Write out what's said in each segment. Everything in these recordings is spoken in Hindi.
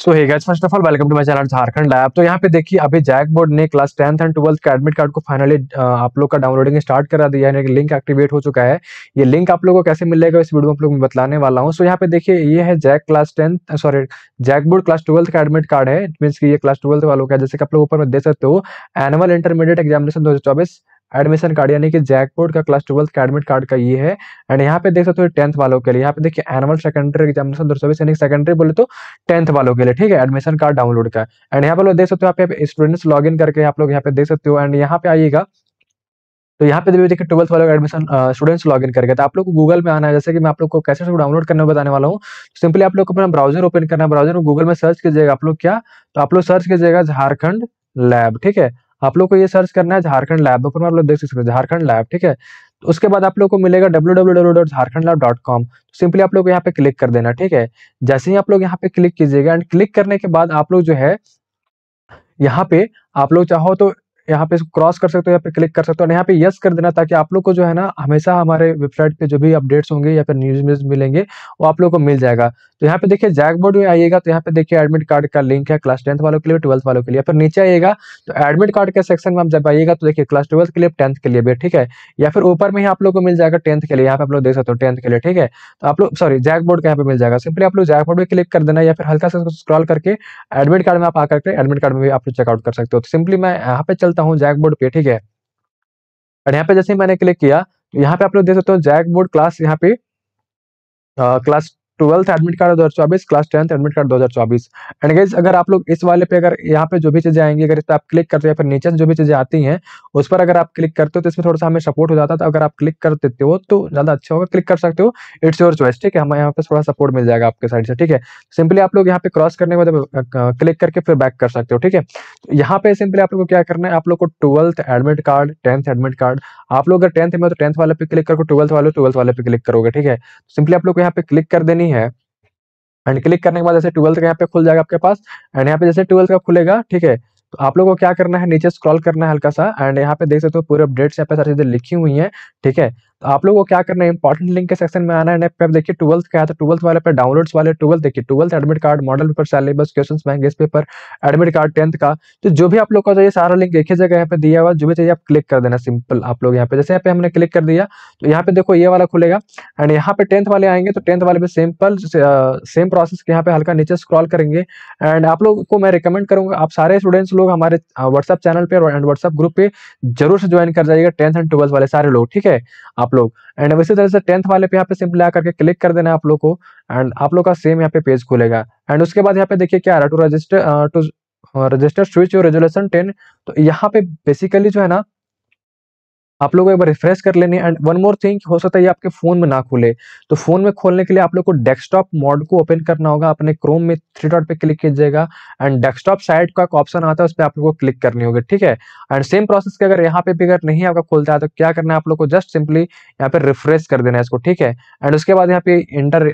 so hey guys first of all welcome to my channel Jharkhand lab तो यहाँ पे देखिए अभी जैक बोर्ड ने क्लास टेंथ एंड ट्वेल्थ का एडमिट कार्ड को फाइनली आप लोग का डाउनलोडिंग स्टार्ट करा दिया है लिंक एक्टिवेट हो चुका है ये लिंक आप लोगों को कैसे मिलेगा इस वीडियो में आप लोग बताने वाला हूँ सो यहाँ पे देखिए ये है JAC class tenth sorry JAC board class twelfth का एडमिट कार्ड है मीन्स की ये क्लास ट्वेल्थ वालों का जैसे कि आप लोग ऊपर में देख सकते हो एनुअल इंटरमीडिएट एग्जामिनेशन दो एडमिशन कार्ड यानी कि जैकपोर्ट का क्लास ट्वेल्थ का एडमिट कार्ड का ये है एंड यहाँ पे देख सकते हो टेंथ वालों के लिए यहाँ पे देखिए एनुअल सेकेंडरी एग्जामिनेशन दो सौ यानी सेकेंडरी बोले तो टेंथ वालों के लिए ठीक है एडमिशन कार्ड डाउनलोड का एंड यहाँ पर देख सकते हो आप स्टूडेंट्स लॉग इन करके आप लोग यहाँ पे देख सकते हो एंड यहाँ पे आइएगा तो यहाँ पे देखिए ट्वेल्थ वाले एडमिशन स्टूडेंट्स लॉग इन करके तो आप लोग को गूगल में आना है जैसे कि मैं आप लोग को कैसे डाउनलोड करने बताने वाला हूँ सिंपली तो आप लोग को अपना ब्राउजर ओपन करना है ब्राउजर में गूगल में सर्च कीजिएगा आप लोग क्या तो आप लोग सर्च कीजिएगा झारखंड लैब ठीक है आप लोग को ये सर्च करना है झारखंड लैब ऊपर आप लोग देख सकते हैं झारखंड लैब ठीक है तो उसके बाद आप लोग को मिलेगा www.jharkhandlab.com तो सिंपली आप लोग यहाँ पे क्लिक कर देना ठीक है जैसे ही आप लोग यहाँ पे क्लिक कीजिएगा एंड क्लिक करने के बाद आप लोग जो है यहाँ पे आप लोग चाहो तो यहाँ पे क्रॉस कर सकते हो या फिर क्लिक कर सकते हो और यहाँ पे यस कर देना ताकि आप लोग को जो है ना हमेशा हमारे वेबसाइट पे जो भी अपडेट्स होंगे या फिर न्यूज व्यूज मिलेंगे वो आप लोग को मिल जाएगा तो यहाँ पे देखिए जैकबोर्ड में आइएगा तो यहाँ पे देखिए एडमिट कार्ड का लिंक है क्लास टेंथ वालों के लिए ट्वेल्थ वालों के लिए फिर नीचे आइएगा तो एडमिट कार्ड के सेक्शन में जब आइएगा तो देखिए क्लास ट्वेल्थ के लिए टेंथ के लिए भी ठीक है या फिर ऊपर में ही आप लोग को मिल जाएगा टेंथ के लिए यहाँ पे आप लोग देख सकते हो टेंथ के लिए ठीक है तो आप लोग सॉरी जैकबोर्ड का यहाँ पे मिल जाएगा सिंपली आप लोग जैकबोर्ड में क्लिक कर देना या फिर हल्का सा स्क्रॉल करके एडमिट कार्ड में आप आकर एडमिट कार्ड में भी आप लोग चेकआउट कर सकते हो तो सिंपली मैं यहाँ पे चलता करता हूँ जैकबोर्ड पे ठीक है और यहाँ पे जैसे मैंने क्लिक किया तो यहाँ पे आप लोग देख सकते हो जैकबोर्ड क्लास यहाँ पे क्लास ट्वेल्थ एडमिट कार्ड दो हजार चौबीस क्लास टेंथ एडमिट कार्ड दो हजार चौबीस एंड गाइज अगर आप लोग इस वाले पे अगर यहाँ पे जो भी चीजें आएंगी अगर इस पर आप क्लिक करते हो या फिर नीचे जो भी चीजें आती हैं उस पर अगर आप क्लिक करते हो तो इसमें थोड़ा सा हमें सपोर्ट हो जाता है तो अगर आप क्लिक कर देते हो तो ज्यादा अच्छा होगा क्लिक कर सकते हो इट्स योर चॉइस ठीक है हमें यहाँ पे थोड़ा सपोर्ट मिल जाएगा आपके साइड से ठीक है सिंपली आप लोग यहाँ पे क्रॉस करने के बाद क्लिक करके फिर बैक कर सकते हो ठीक है तो यहाँ पे सिंपली आप लोग को क्या करना है आप लोग को twelfth admit card tenth admit card आप लोग अगर टेंथ में तो टेंथ वाले पे क्लिक करो ट्वेल्थ वाले ट्वेल्थ वाले पे क्लिक करोगे ठीक है सिंपली आप लोग को यहाँ पे क्लिक कर देनी नहीं है एंड क्लिक करने के बाद जैसे ट्वेल्थ का यहाँ पे खुल जाएगा आपके पास एंड यहाँ पे जैसे ट्वेल्थ का खुलेगा ठीक है तो आप लोगों को क्या करना है नीचे स्क्रॉल करना है हल्का सा एंड यहाँ पे देख सकते हो पूरे अपडेट्स यहाँ पे सारी चीजें लिखी हुई हैं ठीक है आप लोगों को क्या करना है इंपॉर्टेंट लिंक के सेक्शन में आना है पे आप देखिए ट्वेल्थ क्या है तो ट्वेल्थ वाले पर डाउनलोड्स वाले ट्वेल्थ देखिए twelfth admit card model paper syllabus question bank इस पेपर एडमिट कार्ड टेंथ का तो जो भी आप लोग का चाहिए सारा लिंक एक ही जगह यहाँ पे दिया हुआ जो भी चाहिए आप क्लिक कर देना सिंपल आप लोग यहाँ पे जैसे यहाँ पे हमने क्लिक कर दिया तो यहाँ पे देखो ये वाला खुलेगा एंड यहाँ पे टेंथ वाले आएंगे तो टेंथ वाले पे सिंपल सेम प्रोसेस यहाँ पे हल्का नीचे स्क्रॉल करेंगे एंड आप लोग को मैं रिकमेंड करूंगा आप सारे स्टूडेंट्स लोग हमारे व्हाट्सएप चैनल पे एंड व्हाट्सएप ग्रुप पे जरूर से ज्वाइन कर जाइएगा टेंथ एंड ट्वेल्थ वाले सारे लोग ठीक है आप आप लोग एंड इसी तरह से टेंथ वाले पे यहाँ पे सिंपली आकर के क्लिक कर देना आप लोग को एंड आप लोग का सेम यहाँ पे पेज खुलेगा एंड उसके बाद यहाँ पे देखिए क्या to register to register switch your resolution ten तो यहाँ पे बेसिकली जो है ना आप लोग एक बार रिफ्रेश कर लेने एंड वन मोर थिंग हो सकता है ये आपके फोन में ना खुले तो फोन में खोलने के लिए आप लोग को डेस्कटॉप मोड को ओपन करना होगा अपने क्रोम में थ्री डॉट पे क्लिक कीजिएगा एंड डेस्कटॉप साइड का एक ऑप्शन आता है उस पर आप लोग को क्लिक करनी होगी ठीक है एंड सेम प्रोसेस के अगर यहाँ पे भी अगर नहीं आपका खोलता है तो क्या करना है आप लोग को जस्ट सिंपली यहाँ पे रिफ्रेश कर देना है इसको ठीक है एंड उसके बाद यहाँ पे enter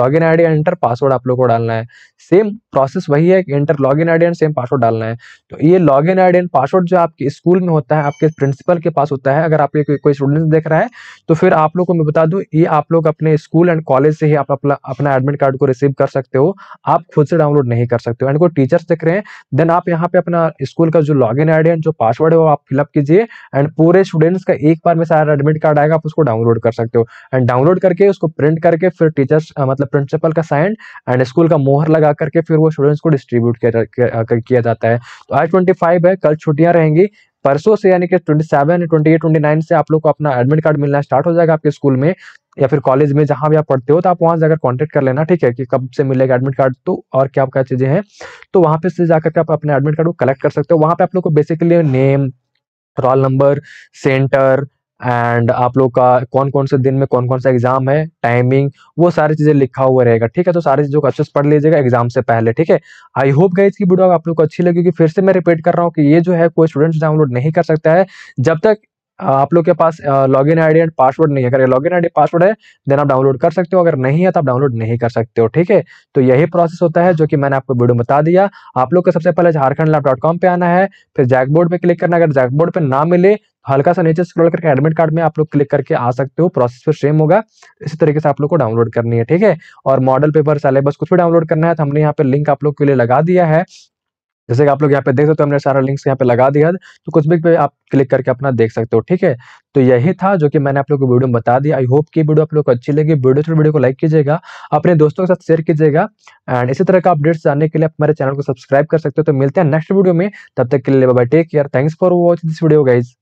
login I enter password आप लोग को डालना है सेम प्रोसेस वही है enter login and same password डालना है तो ये login I D and password जो आपके स्कूल में होता है आपके प्रिंसिपल के पास होता होता है अगर आपके कोई, कोई स्टूडेंट देख रहा है तो फिर आप लोग को मैं बता दूं ये आप लोग अपने स्कूल एंड कॉलेज से ही आप अपना अपना एडमिट कार्ड को रिसीव कर सकते हो आप खुद से डाउनलोड नहीं कर सकते हो एंड कोई टीचर्स देख रहे हैं देन आप यहाँ पे अपना स्कूल का जो लॉग इन एंड जो पासवर्ड है वो आप फिलअप कीजिए एंड पूरे स्टूडेंट्स का एक बार में सारा एडमिट कार्ड आएगा आप उसको डाउनलोड कर सकते हो एंड डाउनलोड करके उसको प्रिंट करके फिर टीचर्स मतलब प्रिंसिपल का साइन एंड स्कूल का मोहर लगा करके फिर वो स्टूडेंट्स को डिस्ट्रीब्यूट किया जाता है तो आज ट्वेंटी फाइव है कल छुट्टियां रहेंगी परसों से यानी कि twenty seven twenty eight nine से आप लोग को अपना एडमिट कार्ड मिलना स्टार्ट हो जाएगा आपके स्कूल में या फिर कॉलेज में जहां भी आप पढ़ते हो तो आप वहां जाकर कांटेक्ट कर लेना ठीक है कि कब से मिलेगा एडमिट कार्ड तो और क्या क्या चीजें हैं तो वहां पे से जाकर के आप अपने एडमिट कार्ड को कलेक्ट कर सकते हो वहां पे आप लोग को basically name roll number center and आप लोग का कौन कौन से दिन में कौन कौन सा एग्जाम है टाइमिंग वो सारी चीजें लिखा हुआ रहेगा ठीक है तो सारी चीजों को अच्छे से पढ़ लीजिएगा एग्जाम से पहले ठीक है आई होप गाइज की वीडियो आप लोग को अच्छी लगी क्योंकि फिर से मैं रिपीट कर रहा हूँ कि ये जो है कोई स्टूडेंट्स डाउनलोड नहीं कर सकता है जब तक आप लोग के पास login I and password नहीं है अगर लॉग इन डी पासवर्ड है देन आप डाउनलोड कर सकते हो अगर नहीं है तो आप डाउनलोड नहीं कर सकते हो ठीक है तो यही प्रोसेस होता है जो कि मैंने आपको वीडियो बता दिया आप लोग को सबसे पहले झारखंड लैब डॉट कॉम पे आना है फिर जैकबोर्ड पे क्लिक करना अगर जैकबोर्ड पे ना मिले तो हल्का सा नीचे स्क्रॉल करके एडमिट कार्ड में आप लोग क्लिक करके आ सकते हो प्रोसेस फिर सेम होगा इसी तरीके से आप लोग को डाउनलोड करनी है ठीक है और मॉडल पेपर सिलेबस कुछ भी डाउनलोड करना है तो हमने यहाँ पे लिंक आप लोग के लिए लगा दिया है जैसे कि आप लोग यहाँ पे देख सकते हो हमने सारा लिंक्स यहाँ पे लगा दिया है तो कुछ भी पे आप क्लिक करके अपना देख सकते हो ठीक है तो यही था जो कि मैंने आप लोग को वीडियो में बता दिया आई होप कि वीडियो आप लोग को अच्छी लगी वीडियो वीडियो को लाइक कीजिएगा अपने दोस्तों के साथ शेयर कीजिएगा एंड इसी तरह का अपडेट्स जानने के लिए आप हमारे चैनल को सब्सक्राइब कर सकते हो तो मिलते हैं नेक्स्ट वीडियो में तब तक के लिए बाबा take care thanks for watching this video guys